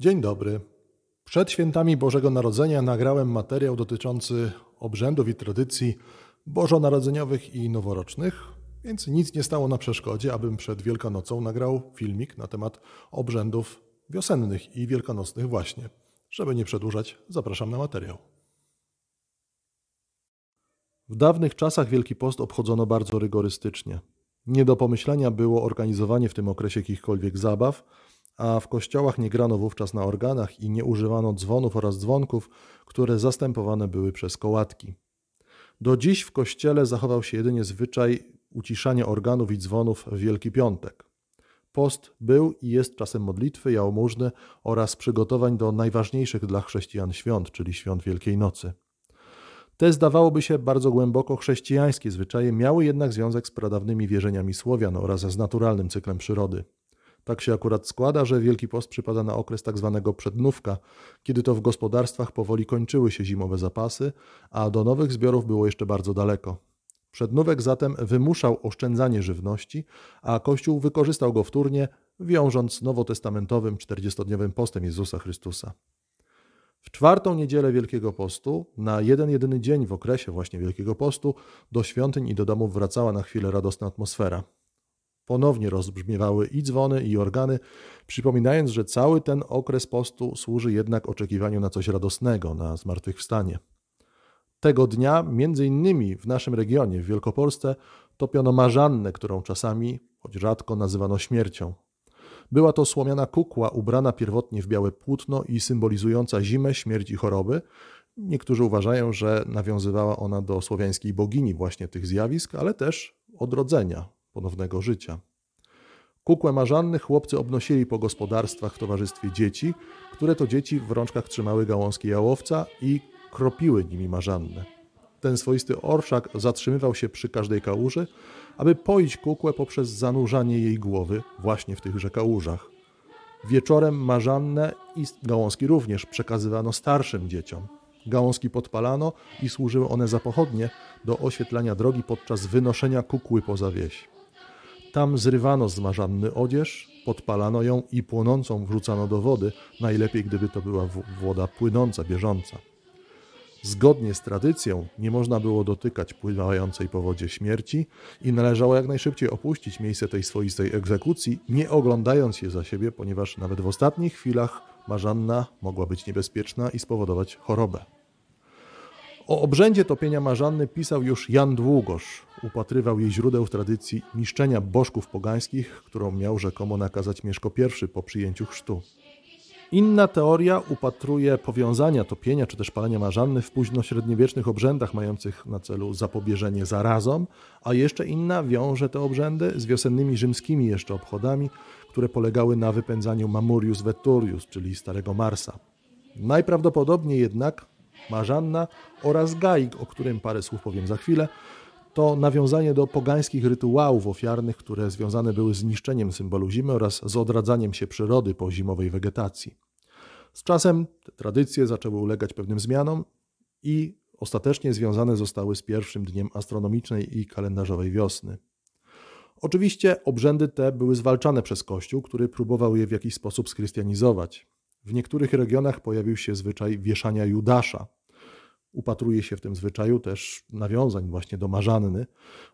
Dzień dobry. Przed świętami Bożego Narodzenia nagrałem materiał dotyczący obrzędów i tradycji bożonarodzeniowych i noworocznych, więc nic nie stało na przeszkodzie, abym przed Wielkanocą nagrał filmik na temat obrzędów wiosennych i wielkanocnych właśnie. Żeby nie przedłużać, zapraszam na materiał. W dawnych czasach Wielki Post obchodzono bardzo rygorystycznie. Nie do pomyślenia było organizowanie w tym okresie jakichkolwiek zabaw, a w kościołach nie grano wówczas na organach i nie używano dzwonów oraz dzwonków, które zastępowane były przez kołatki. Do dziś w kościele zachował się jedynie zwyczaj uciszania organów i dzwonów w Wielki Piątek. Post był i jest czasem modlitwy, jałmużny oraz przygotowań do najważniejszych dla chrześcijan świąt, czyli świąt Wielkiej Nocy. Te zdawałoby się bardzo głęboko chrześcijańskie zwyczaje miały jednak związek z pradawnymi wierzeniami Słowian oraz z naturalnym cyklem przyrody. Tak się akurat składa, że Wielki Post przypada na okres tak zwanego przednówka, kiedy to w gospodarstwach powoli kończyły się zimowe zapasy, a do nowych zbiorów było jeszcze bardzo daleko. Przednówek zatem wymuszał oszczędzanie żywności, a Kościół wykorzystał go wtórnie, wiążąc nowotestamentowym 40-dniowym postem Jezusa Chrystusa. W czwartą niedzielę Wielkiego Postu, na jeden jedyny dzień w okresie właśnie Wielkiego Postu, do świątyń i do domów wracała na chwilę radosna atmosfera. Ponownie rozbrzmiewały i dzwony, i organy, przypominając, że cały ten okres postu służy jednak oczekiwaniu na coś radosnego, na zmartwychwstanie. Tego dnia, między innymi w naszym regionie, w Wielkopolsce, topiono marzannę, którą czasami, choć rzadko, nazywano śmiercią. Była to słomiana kukła ubrana pierwotnie w białe płótno i symbolizująca zimę, śmierć i choroby. Niektórzy uważają, że nawiązywała ona do słowiańskiej bogini właśnie tych zjawisk, ale też odrodzenia, ponownego życia. Kukłę marzanny chłopcy obnosili po gospodarstwach w towarzystwie dzieci, które to dzieci w rączkach trzymały gałązki jałowca i kropiły nimi marzanne. Ten swoisty orszak zatrzymywał się przy każdej kałuży, aby poić kukłę poprzez zanurzanie jej głowy właśnie w tychże kałużach. Wieczorem marzanne i gałązki również przekazywano starszym dzieciom. Gałązki podpalano i służyły one za pochodnie do oświetlania drogi podczas wynoszenia kukły poza wieś. Tam zrywano z marzanny odzież, podpalano ją i płonącą wrzucano do wody, najlepiej gdyby to była woda płynąca, bieżąca. Zgodnie z tradycją nie można było dotykać pływającej po wodzie śmierci i należało jak najszybciej opuścić miejsce tej swoistej egzekucji, nie oglądając je za siebie, ponieważ nawet w ostatnich chwilach marzanna mogła być niebezpieczna i spowodować chorobę. O obrzędzie topienia marzanny pisał już Jan Długosz. Upatrywał jej źródeł w tradycji niszczenia bożków pogańskich, którą miał rzekomo nakazać Mieszko I po przyjęciu chrztu. Inna teoria upatruje powiązania topienia czy też palenia marzanny w późnośredniowiecznych obrzędach mających na celu zapobieżenie zarazom, a jeszcze inna wiąże te obrzędy z wiosennymi rzymskimi jeszcze obchodami, które polegały na wypędzaniu Mamurius Veturius, czyli Starego Marsa. Najprawdopodobniej jednak Marzanna oraz Gaik, o którym parę słów powiem za chwilę, to nawiązanie do pogańskich rytuałów ofiarnych, które związane były z niszczeniem symbolu zimy oraz z odradzaniem się przyrody po zimowej wegetacji. Z czasem te tradycje zaczęły ulegać pewnym zmianom i ostatecznie związane zostały z pierwszym dniem astronomicznej i kalendarzowej wiosny. Oczywiście obrzędy te były zwalczane przez Kościół, który próbował je w jakiś sposób skrystianizować. W niektórych regionach pojawił się zwyczaj wieszania Judasza. Upatruje się w tym zwyczaju też nawiązań właśnie do Marzanny.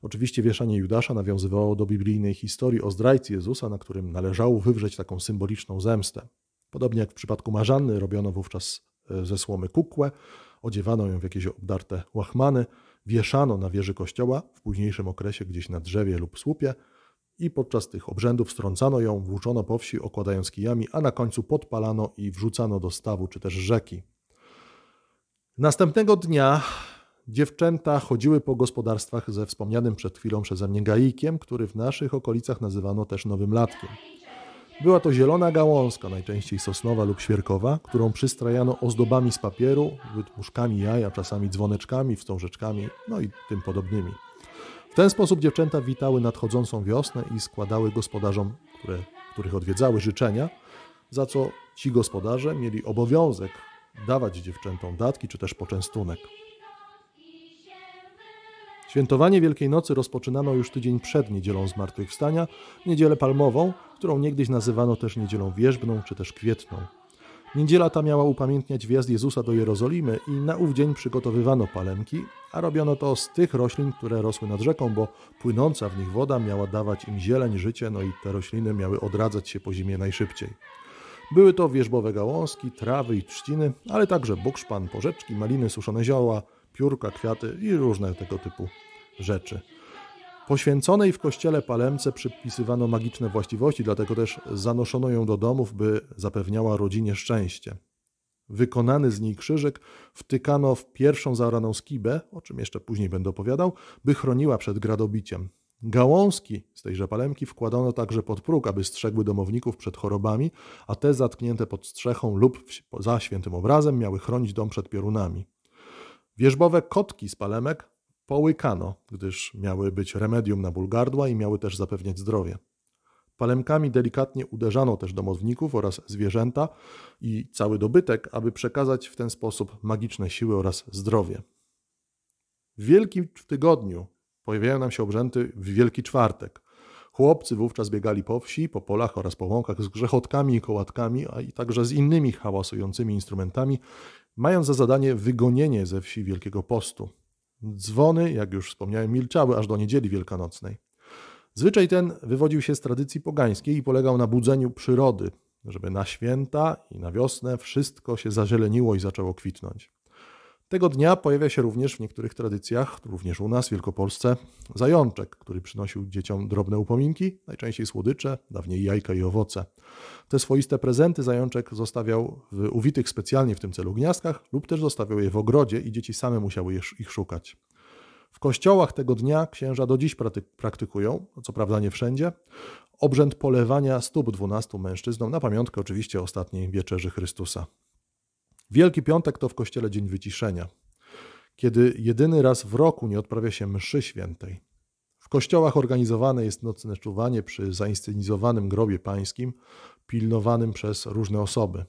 Oczywiście wieszanie Judasza nawiązywało do biblijnej historii o zdrajcy Jezusa, na którym należało wywrzeć taką symboliczną zemstę. Podobnie jak w przypadku Marzanny robiono wówczas e, ze słomy kukłę, odziewano ją w jakieś obdarte łachmany, wieszano na wieży kościoła, w późniejszym okresie gdzieś na drzewie lub słupie – i podczas tych obrzędów strącano ją, włóczono po wsi, okładając kijami, a na końcu podpalano i wrzucano do stawu czy też rzeki. Następnego dnia dziewczęta chodziły po gospodarstwach ze wspomnianym przed chwilą przeze mnie gaikiem, który w naszych okolicach nazywano też Nowym Latkiem. Była to zielona gałązka, najczęściej sosnowa lub świerkowa, którą przystrajano ozdobami z papieru, wytmuszkami jaja, czasami dzwoneczkami, wstążeczkami, no i tym podobnymi ten sposób dziewczęta witały nadchodzącą wiosnę i składały gospodarzom, które, których odwiedzały życzenia, za co ci gospodarze mieli obowiązek dawać dziewczętom datki czy też poczęstunek. Świętowanie Wielkiej Nocy rozpoczynano już tydzień przed Niedzielą Zmartwychwstania, Niedzielę Palmową, którą niegdyś nazywano też Niedzielą Wierzbną czy też Kwietną. Niedziela ta miała upamiętniać wjazd Jezusa do Jerozolimy i na ów dzień przygotowywano palenki, a robiono to z tych roślin, które rosły nad rzeką, bo płynąca w nich woda miała dawać im zieleń, życie, no i te rośliny miały odradzać się po zimie najszybciej. Były to wierzbowe gałązki, trawy i trzciny, ale także bukszpan, porzeczki, maliny, suszone zioła, piórka, kwiaty i różne tego typu rzeczy. Poświęconej w kościele palemce przypisywano magiczne właściwości, dlatego też zanoszono ją do domów, by zapewniała rodzinie szczęście. Wykonany z niej krzyżyk wtykano w pierwszą zaoraną skibę, o czym jeszcze później będę opowiadał, by chroniła przed gradobiciem. Gałązki z tejże palemki wkładano także pod próg, aby strzegły domowników przed chorobami, a te zatknięte pod strzechą lub za świętym obrazem miały chronić dom przed piorunami. Wierzbowe kotki z palemek połykano, gdyż miały być remedium na ból gardła i miały też zapewniać zdrowie. Palemkami delikatnie uderzano też domowników oraz zwierzęta i cały dobytek, aby przekazać w ten sposób magiczne siły oraz zdrowie. W Wielkim Tygodniu pojawiają nam się obrzędy w Wielki Czwartek. Chłopcy wówczas biegali po wsi, po polach oraz po łąkach z grzechotkami i kołatkami, a i także z innymi hałasującymi instrumentami, mając za zadanie wygonienie ze wsi Wielkiego Postu. Dzwony, jak już wspomniałem, milczały aż do niedzieli wielkanocnej. Zwyczaj ten wywodził się z tradycji pogańskiej i polegał na budzeniu przyrody, żeby na święta i na wiosnę wszystko się zazieleniło i zaczęło kwitnąć. Tego dnia pojawia się również w niektórych tradycjach, również u nas w Wielkopolsce, zajączek, który przynosił dzieciom drobne upominki, najczęściej słodycze, dawniej jajka i owoce. Te swoiste prezenty zajączek zostawiał w uwitych specjalnie w tym celu gniazdkach lub też zostawiał je w ogrodzie i dzieci same musiały ich szukać. W kościołach tego dnia księża do dziś praktykują, no co prawda nie wszędzie, obrzęd polewania stóp dwunastu mężczyznom na pamiątkę oczywiście ostatniej wieczerzy Chrystusa. Wielki Piątek to w kościele dzień wyciszenia, kiedy jedyny raz w roku nie odprawia się mszy świętej. W kościołach organizowane jest nocne czuwanie przy zainscenizowanym grobie pańskim, pilnowanym przez różne osoby.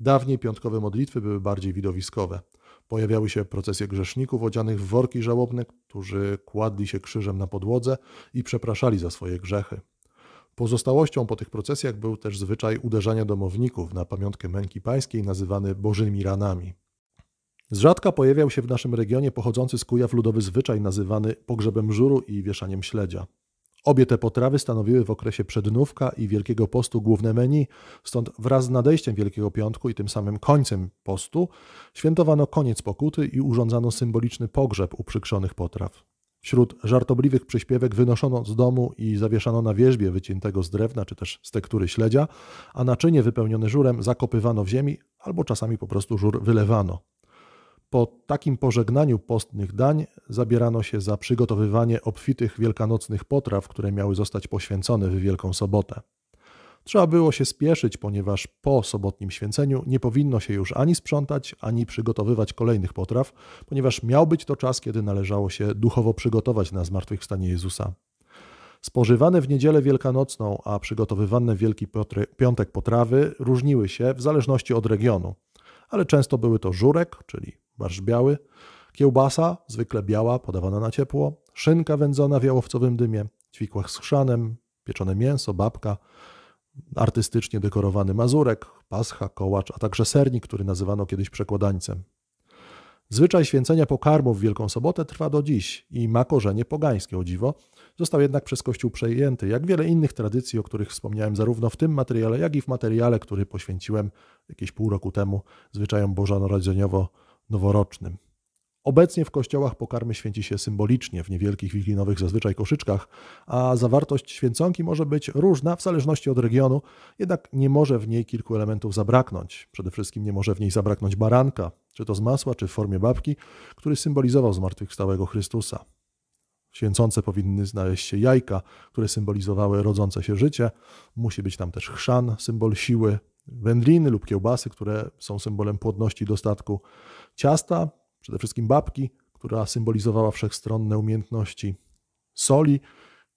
Dawniej piątkowe modlitwy były bardziej widowiskowe. Pojawiały się procesje grzeszników odzianych w worki żałobne, którzy kładli się krzyżem na podłodze i przepraszali za swoje grzechy. Pozostałością po tych procesjach był też zwyczaj uderzania domowników na pamiątkę męki pańskiej, nazywany Bożymi Ranami. Z rzadka pojawiał się w naszym regionie pochodzący z Kujaw ludowy zwyczaj nazywany pogrzebem żuru i wieszaniem śledzia. Obie te potrawy stanowiły w okresie przednówka i Wielkiego Postu główne menu, stąd wraz z nadejściem Wielkiego Piątku i tym samym końcem postu świętowano koniec pokuty i urządzano symboliczny pogrzeb uprzykrzonych potraw. Wśród żartobliwych przyśpiewek wynoszono z domu i zawieszano na wierzbie wyciętego z drewna czy też z tektury śledzia, a naczynie wypełnione żurem zakopywano w ziemi albo czasami po prostu żur wylewano. Po takim pożegnaniu postnych dań zabierano się za przygotowywanie obfitych wielkanocnych potraw, które miały zostać poświęcone w Wielką Sobotę. Trzeba było się spieszyć, ponieważ po sobotnim święceniu nie powinno się już ani sprzątać, ani przygotowywać kolejnych potraw, ponieważ miał być to czas, kiedy należało się duchowo przygotować na zmartwychwstanie Jezusa. Spożywane w niedzielę wielkanocną, a przygotowywane w Wielki Piątek potrawy różniły się w zależności od regionu, ale często były to żurek, czyli barsz biały, kiełbasa, zwykle biała, podawana na ciepło, szynka wędzona w jałowcowym dymie, ćwikłach z chrzanem, pieczone mięso, babka, artystycznie dekorowany mazurek, pascha, kołacz, a także sernik, który nazywano kiedyś przekładańcem. Zwyczaj święcenia pokarmów w Wielką Sobotę trwa do dziś i ma korzenie pogańskie, o dziwo. Został jednak przez Kościół przejęty, jak wiele innych tradycji, o których wspomniałem zarówno w tym materiale, jak i w materiale, który poświęciłem jakieś pół roku temu zwyczajom bożonarodzeniowo-noworocznym. Obecnie w kościołach pokarmy święci się symbolicznie, w niewielkich wiklinowych zazwyczaj koszyczkach, a zawartość święconki może być różna w zależności od regionu, jednak nie może w niej kilku elementów zabraknąć. Przede wszystkim nie może w niej zabraknąć baranka, czy to z masła, czy w formie babki, który symbolizował zmartwychwstałego Chrystusa. Święcące powinny znaleźć się jajka, które symbolizowały rodzące się życie. Musi być tam też chrzan, symbol siły, wędliny lub kiełbasy, które są symbolem płodności i dostatku. Ciasta przede wszystkim babki, która symbolizowała wszechstronne umiejętności soli,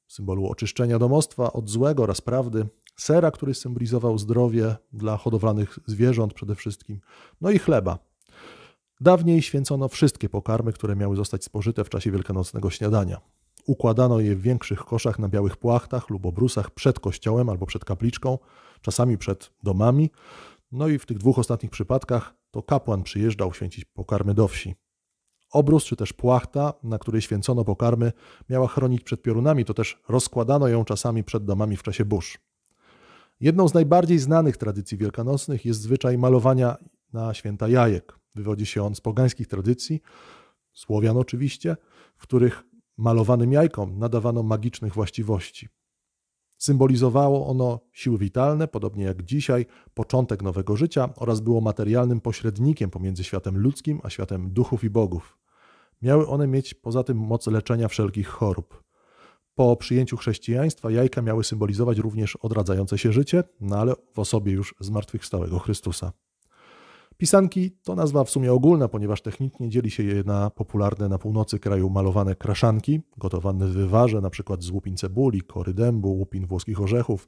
symbolu oczyszczenia domostwa od złego oraz prawdy, sera, który symbolizował zdrowie dla hodowlanych zwierząt przede wszystkim, no i chleba. Dawniej święcono wszystkie pokarmy, które miały zostać spożyte w czasie wielkanocnego śniadania. Układano je w większych koszach na białych płachtach lub obrusach przed kościołem albo przed kapliczką, czasami przed domami, no i w tych dwóch ostatnich przypadkach to kapłan przyjeżdżał święcić pokarmy do wsi. Obróz czy też płachta, na której święcono pokarmy, miała chronić przed piorunami, to też rozkładano ją czasami przed domami w czasie burz. Jedną z najbardziej znanych tradycji wielkanocnych jest zwyczaj malowania na święta jajek. Wywodzi się on z pogańskich tradycji, Słowian oczywiście, w których malowanym jajkom nadawano magicznych właściwości. Symbolizowało ono siły witalne, podobnie jak dzisiaj, początek nowego życia oraz było materialnym pośrednikiem pomiędzy światem ludzkim a światem duchów i bogów. Miały one mieć poza tym moc leczenia wszelkich chorób. Po przyjęciu chrześcijaństwa jajka miały symbolizować również odradzające się życie, no ale w osobie już zmartwychwstałego Chrystusa. Pisanki to nazwa w sumie ogólna, ponieważ technicznie dzieli się je na popularne na północy kraju malowane kraszanki, gotowane w wywarze np. z łupin cebuli, kory dębu, łupin włoskich orzechów,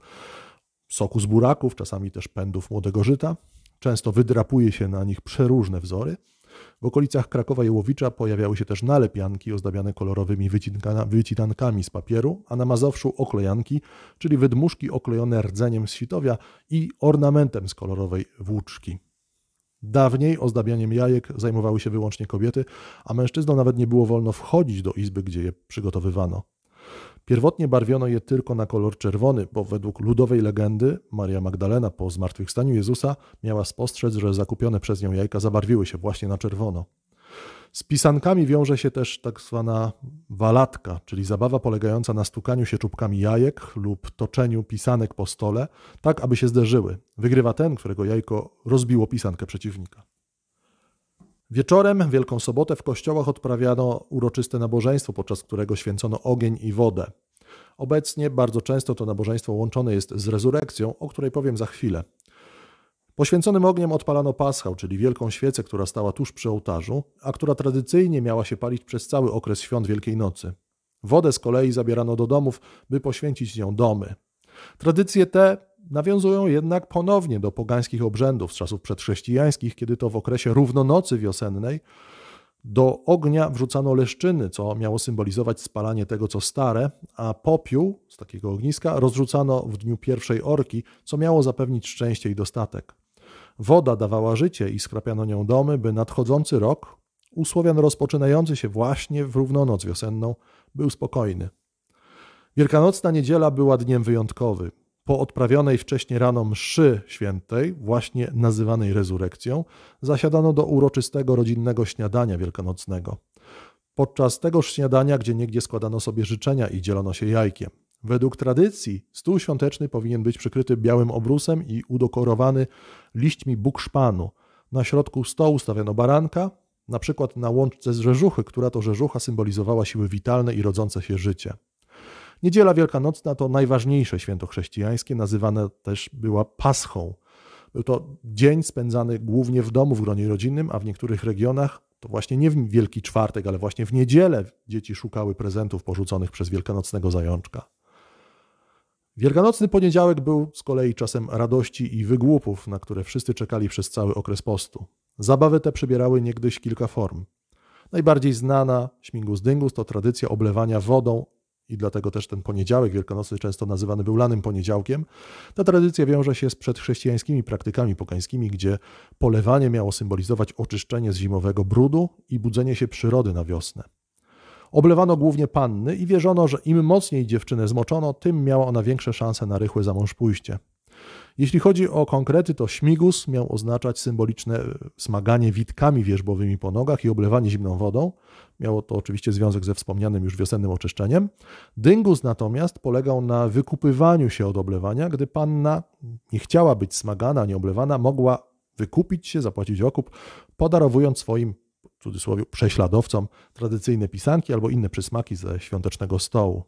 soku z buraków, czasami też pędów młodego żyta. Często wydrapuje się na nich przeróżne wzory. W okolicach Krakowa Jełowicza pojawiały się też nalepianki ozdabiane kolorowymi wycinankami z papieru, a na Mazowszu oklejanki, czyli wydmuszki oklejone rdzeniem z sitowia i ornamentem z kolorowej włóczki. Dawniej ozdabianiem jajek zajmowały się wyłącznie kobiety, a mężczyznom nawet nie było wolno wchodzić do izby, gdzie je przygotowywano. Pierwotnie barwiono je tylko na kolor czerwony, bo według ludowej legendy Maria Magdalena po zmartwychwstaniu Jezusa miała spostrzec, że zakupione przez nią jajka zabarwiły się właśnie na czerwono. Z pisankami wiąże się też tak zwana walatka, czyli zabawa polegająca na stukaniu się czubkami jajek lub toczeniu pisanek po stole, tak aby się zderzyły. Wygrywa ten, którego jajko rozbiło pisankę przeciwnika. Wieczorem, Wielką Sobotę, w kościołach odprawiano uroczyste nabożeństwo, podczas którego święcono ogień i wodę. Obecnie bardzo często to nabożeństwo łączone jest z rezurekcją, o której powiem za chwilę. Poświęconym ogniem odpalano paschał, czyli wielką świecę, która stała tuż przy ołtarzu, a która tradycyjnie miała się palić przez cały okres świąt Wielkiej Nocy. Wodę z kolei zabierano do domów, by poświęcić nią domy. Tradycje te nawiązują jednak ponownie do pogańskich obrzędów z czasów przedchrześcijańskich, kiedy to w okresie równonocy wiosennej do ognia wrzucano leszczyny, co miało symbolizować spalanie tego, co stare, a popiół z takiego ogniska rozrzucano w dniu pierwszej orki, co miało zapewnić szczęście i dostatek. Woda dawała życie i skrapiano nią domy, by nadchodzący rok, u Słowian rozpoczynający się właśnie w równonoc wiosenną, był spokojny. Wielkanocna niedziela była dniem wyjątkowy. Po odprawionej wcześniej rano mszy świętej, właśnie nazywanej rezurekcją, zasiadano do uroczystego rodzinnego śniadania wielkanocnego. Podczas tegoż śniadania, gdzie niegdzie składano sobie życzenia i dzielono się jajkiem. Według tradycji stół świąteczny powinien być przykryty białym obrusem i udokorowany liśćmi bukszpanu. Na środku stołu stawiano baranka, na przykład na łączce z rzeżuchy, która to rzeżucha symbolizowała siły witalne i rodzące się życie. Niedziela Wielkanocna to najważniejsze święto chrześcijańskie, nazywane też była Paschą. Był to dzień spędzany głównie w domu w gronie rodzinnym, a w niektórych regionach to właśnie nie w Wielki Czwartek, ale właśnie w niedzielę dzieci szukały prezentów porzuconych przez wielkanocnego zajączka. Wielkanocny poniedziałek był z kolei czasem radości i wygłupów, na które wszyscy czekali przez cały okres postu. Zabawy te przybierały niegdyś kilka form. Najbardziej znana śmigus-dyngus to tradycja oblewania wodą i dlatego też ten poniedziałek wielkanocny często nazywany był lanym poniedziałkiem. Ta tradycja wiąże się z przedchrześcijańskimi praktykami pokańskimi, gdzie polewanie miało symbolizować oczyszczenie z zimowego brudu i budzenie się przyrody na wiosnę. Oblewano głównie panny i wierzono, że im mocniej dziewczynę zmoczono, tym miała ona większe szanse na rychłe zamążpójście. Jeśli chodzi o konkrety, to śmigus miał oznaczać symboliczne e, smaganie witkami wierzbowymi po nogach i oblewanie zimną wodą. Miało to oczywiście związek ze wspomnianym już wiosennym oczyszczeniem. Dyngus natomiast polegał na wykupywaniu się od oblewania, gdy panna nie chciała być smagana, nie oblewana, mogła wykupić się, zapłacić okup, podarowując swoim w cudzysłowie prześladowcom tradycyjne pisanki albo inne przysmaki ze świątecznego stołu.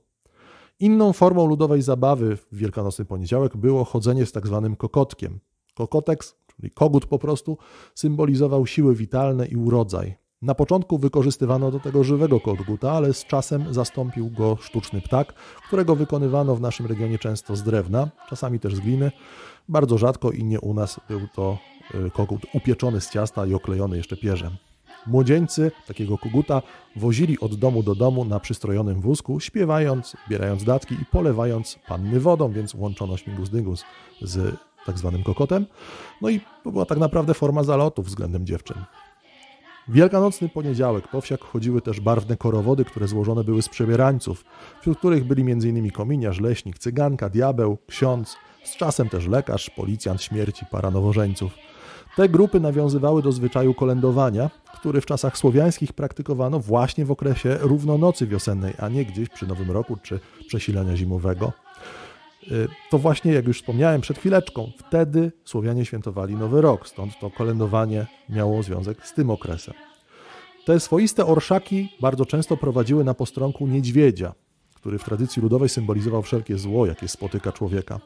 Inną formą ludowej zabawy w Wielkanocny Poniedziałek było chodzenie z tak zwanym kokotkiem. Kokoteks, czyli kogut po prostu, symbolizował siły witalne i urodzaj. Na początku wykorzystywano do tego żywego koguta, ale z czasem zastąpił go sztuczny ptak, którego wykonywano w naszym regionie często z drewna, czasami też z gliny. Bardzo rzadko i nie u nas był to y, kogut upieczony z ciasta i oklejony jeszcze pierzem. Młodzieńcy takiego koguta wozili od domu do domu na przystrojonym wózku, śpiewając, bierając datki i polewając panny wodą, więc łączono śmigus-dygus z tak zwanym kokotem. No i to była tak naprawdę forma zalotu względem dziewczyn. Wielkanocny poniedziałek po wsiach chodziły też barwne korowody, które złożone były z przebierańców, wśród których byli m.in. kominiarz, leśnik, cyganka, diabeł, ksiądz, z czasem też lekarz, policjant śmierci, para nowożeńców – te grupy nawiązywały do zwyczaju kolędowania, który w czasach słowiańskich praktykowano właśnie w okresie równonocy wiosennej, a nie gdzieś przy Nowym Roku czy przesilania zimowego. Y, to właśnie, jak już wspomniałem przed chwileczką, wtedy Słowianie świętowali Nowy Rok, stąd to kolędowanie miało związek z tym okresem. Te swoiste orszaki bardzo często prowadziły na postronku niedźwiedzia, który w tradycji ludowej symbolizował wszelkie zło, jakie spotyka człowieka.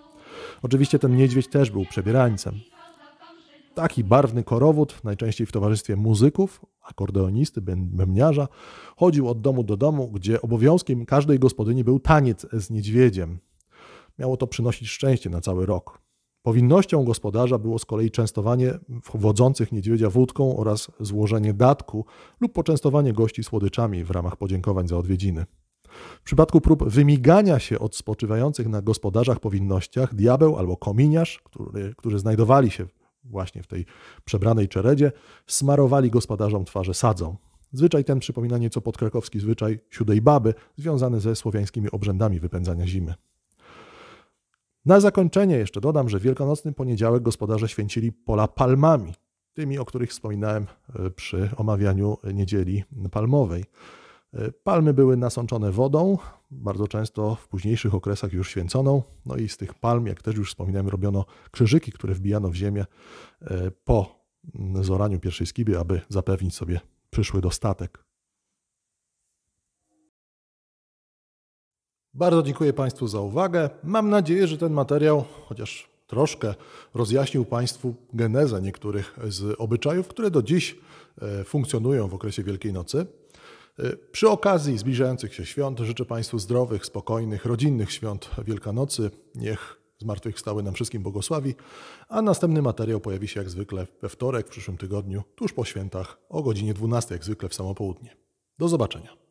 Oczywiście ten niedźwiedź też był przebierańcem. Taki barwny korowód, najczęściej w towarzystwie muzyków, akordeonisty, bębniarza, chodził od domu do domu, gdzie obowiązkiem każdej gospodyni był taniec z niedźwiedziem. Miało to przynosić szczęście na cały rok. Powinnością gospodarza było z kolei częstowanie wodzących niedźwiedzia wódką oraz złożenie datku lub poczęstowanie gości słodyczami w ramach podziękowań za odwiedziny. W przypadku prób wymigania się od spoczywających na gospodarzach powinnościach, diabeł albo kominiarz, który, którzy znajdowali się właśnie w tej przebranej czeredzie, smarowali gospodarzom twarze sadzą. Zwyczaj ten przypomina nieco podkrakowski zwyczaj siódej baby, związany ze słowiańskimi obrzędami wypędzania zimy. Na zakończenie jeszcze dodam, że w wielkanocny poniedziałek gospodarze święcili pola palmami, tymi, o których wspominałem e, przy omawianiu niedzieli palmowej. E, palmy były nasączone wodą, bardzo często w późniejszych okresach już święconą. No i z tych palm, jak też już wspominałem, robiono krzyżyki, które wbijano w ziemię e, po mm, zoraniu pierwszej skiby, aby zapewnić sobie przyszły dostatek. Bardzo dziękuję Państwu za uwagę. Mam nadzieję, że ten materiał, chociaż troszkę rozjaśnił Państwu genezę niektórych z obyczajów, które do dziś e, funkcjonują w okresie Wielkiej Nocy. Y, przy okazji zbliżających się świąt życzę Państwu zdrowych, spokojnych, rodzinnych świąt Wielkanocy. Niech zmartwychwstały nam wszystkim błogosławi, a następny materiał pojawi się jak zwykle we wtorek w przyszłym tygodniu, tuż po świętach o godzinie 12, jak zwykle w samo południe. Do zobaczenia.